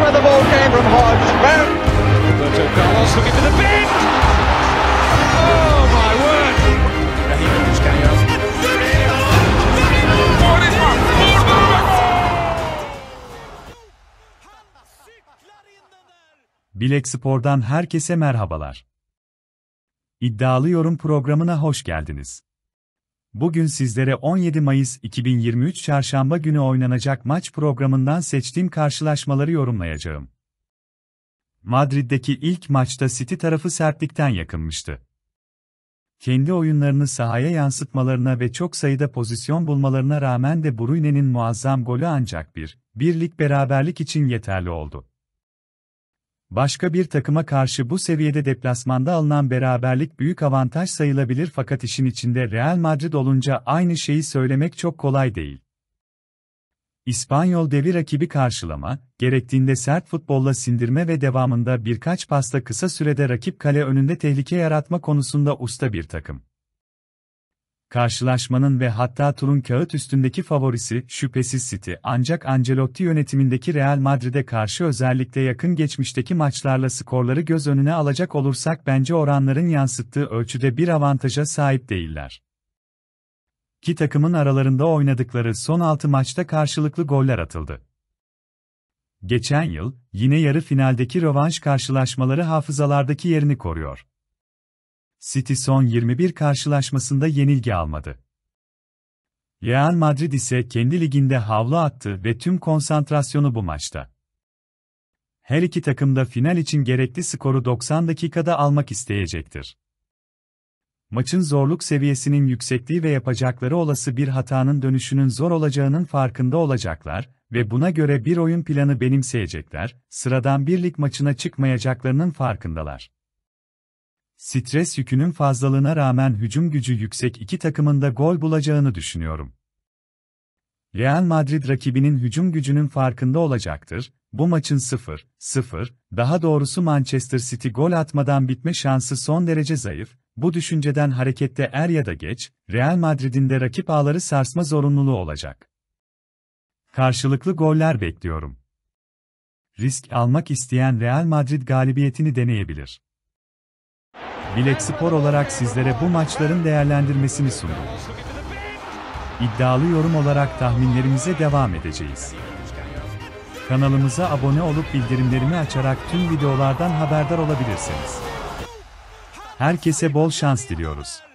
where the ball came from Hodge. Roberto Carlos looking for the bend. Oh my word. Raheem just going up. Bilek Spor'dan herkese merhabalar. İddialı Yorum programına hoş geldiniz. Bugün sizlere 17 Mayıs 2023 Çarşamba günü oynanacak maç programından seçtiğim karşılaşmaları yorumlayacağım. Madrid'deki ilk maçta City tarafı sertlikten yakınmıştı. Kendi oyunlarını sahaya yansıtmalarına ve çok sayıda pozisyon bulmalarına rağmen de Bruyne'nin muazzam golü ancak bir, birlik beraberlik için yeterli oldu. Başka bir takıma karşı bu seviyede deplasmanda alınan beraberlik büyük avantaj sayılabilir fakat işin içinde Real Madrid olunca aynı şeyi söylemek çok kolay değil. İspanyol devi rakibi karşılama, gerektiğinde sert futbolla sindirme ve devamında birkaç pasta kısa sürede rakip kale önünde tehlike yaratma konusunda usta bir takım. Karşılaşmanın ve hatta turun kağıt üstündeki favorisi şüphesiz City ancak Ancelotti yönetimindeki Real Madrid'e karşı özellikle yakın geçmişteki maçlarla skorları göz önüne alacak olursak bence oranların yansıttığı ölçüde bir avantaja sahip değiller. Ki takımın aralarında oynadıkları son 6 maçta karşılıklı goller atıldı. Geçen yıl, yine yarı finaldeki rövanş karşılaşmaları hafızalardaki yerini koruyor. City son 21 karşılaşmasında yenilgi almadı. Real Madrid ise kendi liginde havlu attı ve tüm konsantrasyonu bu maçta. Her iki takım da final için gerekli skoru 90 dakikada almak isteyecektir. Maçın zorluk seviyesinin yüksekliği ve yapacakları olası bir hatanın dönüşünün zor olacağının farkında olacaklar ve buna göre bir oyun planı benimseyecekler, sıradan birlik maçına çıkmayacaklarının farkındalar. Stres yükünün fazlalığına rağmen hücum gücü yüksek iki takımın da gol bulacağını düşünüyorum. Real Madrid rakibinin hücum gücünün farkında olacaktır. Bu maçın 0-0, daha doğrusu Manchester City gol atmadan bitme şansı son derece zayıf. Bu düşünceden harekette er ya da geç, Real Madrid'in de rakip ağları sarsma zorunluluğu olacak. Karşılıklı goller bekliyorum. Risk almak isteyen Real Madrid galibiyetini deneyebilir. Bilek Spor olarak sizlere bu maçların değerlendirmesini sunduk. İddialı yorum olarak tahminlerimize devam edeceğiz. Kanalımıza abone olup bildirimlerimi açarak tüm videolardan haberdar olabilirsiniz. Herkese bol şans diliyoruz.